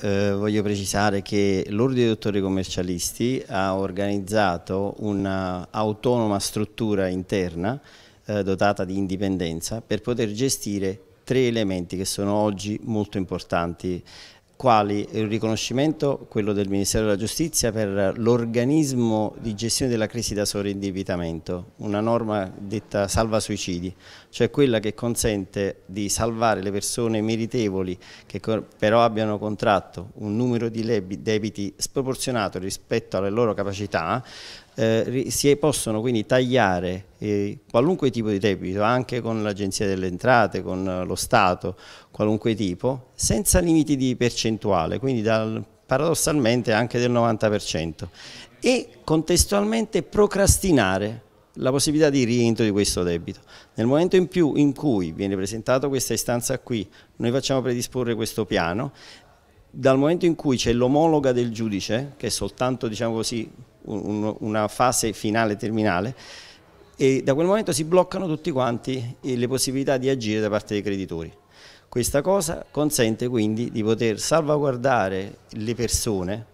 eh, voglio precisare che l'Ordine dei Dottori Commercialisti ha organizzato un'autonoma struttura interna eh, dotata di indipendenza per poter gestire tre elementi che sono oggi molto importanti quali il riconoscimento, quello del Ministero della Giustizia, per l'organismo di gestione della crisi da sovraindebitamento, una norma detta salva suicidi, cioè quella che consente di salvare le persone meritevoli che però abbiano contratto un numero di debiti sproporzionato rispetto alle loro capacità, eh, si possono quindi tagliare eh, qualunque tipo di debito, anche con l'Agenzia delle Entrate, con eh, lo Stato, qualunque tipo, senza limiti di percentuale, quindi dal, paradossalmente anche del 90% e contestualmente procrastinare la possibilità di rientro di questo debito. Nel momento in, più, in cui viene presentata questa istanza qui, noi facciamo predisporre questo piano, dal momento in cui c'è l'omologa del giudice, che è soltanto diciamo così, un, una fase finale terminale e da quel momento si bloccano tutti quanti eh, le possibilità di agire da parte dei creditori. Questa cosa consente quindi di poter salvaguardare le persone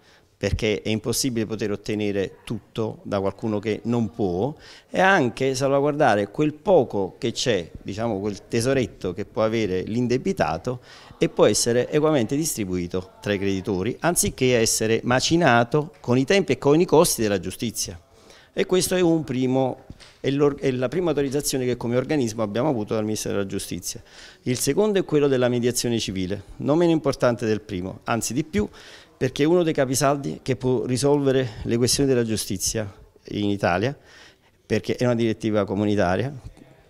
perché è impossibile poter ottenere tutto da qualcuno che non può e anche salvaguardare quel poco che c'è, diciamo quel tesoretto che può avere l'indebitato e può essere equamente distribuito tra i creditori anziché essere macinato con i tempi e con i costi della giustizia. E questo è un primo è, è la prima autorizzazione che come organismo abbiamo avuto dal Ministero della Giustizia. Il secondo è quello della mediazione civile, non meno importante del primo, anzi di più perché è uno dei capisaldi che può risolvere le questioni della giustizia in Italia, perché è una direttiva comunitaria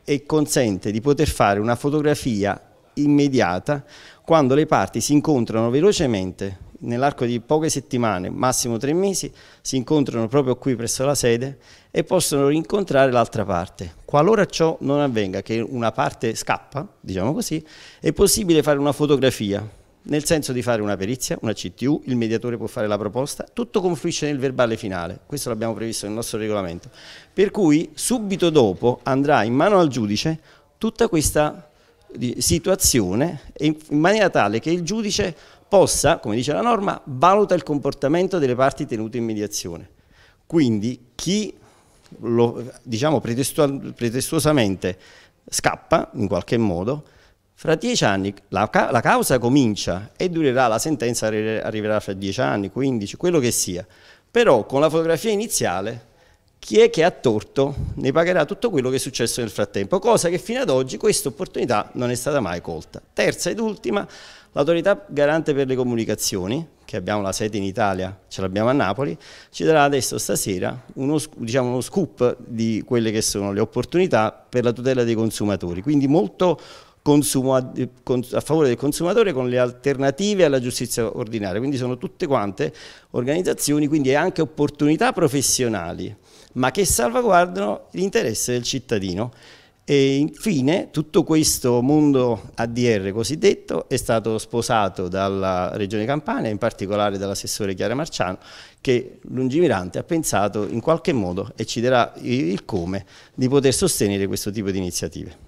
e consente di poter fare una fotografia immediata quando le parti si incontrano velocemente nell'arco di poche settimane, massimo tre mesi, si incontrano proprio qui presso la sede e possono rincontrare l'altra parte. Qualora ciò non avvenga, che una parte scappa, diciamo così, è possibile fare una fotografia, nel senso di fare una perizia, una CTU, il mediatore può fare la proposta, tutto confluisce nel verbale finale, questo l'abbiamo previsto nel nostro regolamento, per cui subito dopo andrà in mano al giudice tutta questa situazione in maniera tale che il giudice possa, come dice la norma, valuta il comportamento delle parti tenute in mediazione. Quindi chi lo, diciamo pretestuosamente scappa in qualche modo, fra dieci anni la, la, causa comincia e durerà, la sentenza arriverà fra dieci anni, quindici, quello che sia. Però con la fotografia iniziale chi è che ha torto ne pagherà tutto quello che è successo nel frattempo, cosa che fino ad oggi questa opportunità non è stata mai colta. Terza ed ultima, l'autorità garante per le comunicazioni, che abbiamo la sede in Italia, ce l'abbiamo a Napoli, ci darà adesso stasera uno, diciamo, uno scoop di quelle che sono le opportunità per la tutela dei consumatori, quindi molto consumo, a favore del consumatore con le alternative alla giustizia ordinaria, quindi sono tutte quante organizzazioni, quindi anche opportunità professionali, ma che salvaguardano l'interesse del cittadino. E infine tutto questo mondo ADR cosiddetto è stato sposato dalla Regione Campania, in particolare dall'assessore Chiara Marciano, che lungimirante ha pensato in qualche modo e ci darà il come di poter sostenere questo tipo di iniziative.